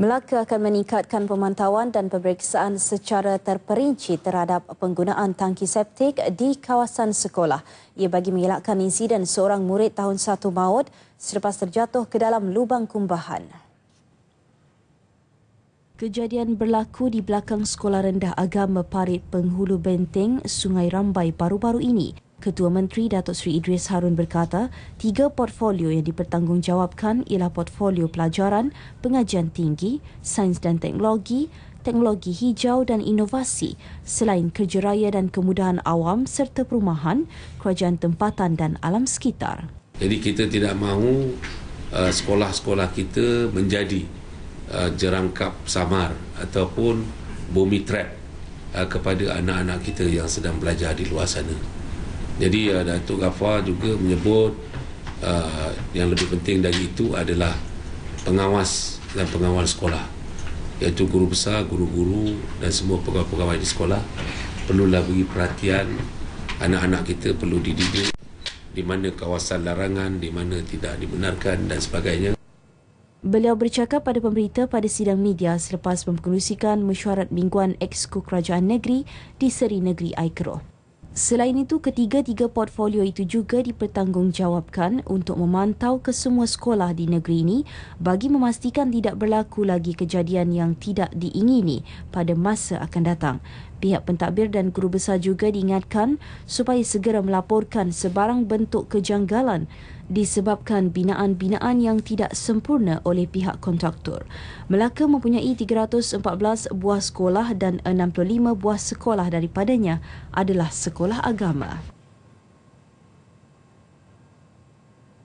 Melaka akan meningkatkan pemantauan dan pemeriksaan secara terperinci terhadap penggunaan tangki septik di kawasan sekolah. Ia bagi mengelakkan insiden seorang murid tahun satu maut selepas terjatuh ke dalam lubang kumbahan. Kejadian berlaku di belakang Sekolah Rendah Agama Parit Penghulu Benteng, Sungai Rambai baru-baru ini. Ketua Menteri Datuk Seri Idris Harun berkata, tiga portfolio yang dipertanggungjawabkan ialah portfolio pelajaran, pengajian tinggi, sains dan teknologi, teknologi hijau dan inovasi selain kerja raya dan kemudahan awam serta perumahan, kerajaan tempatan dan alam sekitar. Jadi kita tidak mahu uh, sekolah-sekolah kita menjadi uh, jerangkap samar ataupun bumi trap uh, kepada anak-anak kita yang sedang belajar di luar sana. Jadi uh, Datuk Ghaffar juga menyebut uh, yang lebih penting dari itu adalah pengawas dan pengawal sekolah iaitu guru besar, guru-guru dan semua pegawai-pegawai di sekolah perlulah beri perhatian anak-anak kita perlu dididik di mana kawasan larangan, di mana tidak dibenarkan dan sebagainya. Beliau bercakap pada pemberita pada sidang media selepas mempengerusikan mesyuarat mingguan ex Kerajaan Negeri di Seri Negeri Aikroh. Selain itu, ketiga-tiga portfolio itu juga dipertanggungjawabkan untuk memantau ke semua sekolah di negeri ini bagi memastikan tidak berlaku lagi kejadian yang tidak diingini pada masa akan datang. Pihak pentadbir dan guru besar juga diingatkan supaya segera melaporkan sebarang bentuk kejanggalan disebabkan binaan-binaan yang tidak sempurna oleh pihak kontraktor. Melaka mempunyai 314 buah sekolah dan 65 buah sekolah daripadanya adalah sekolah agama.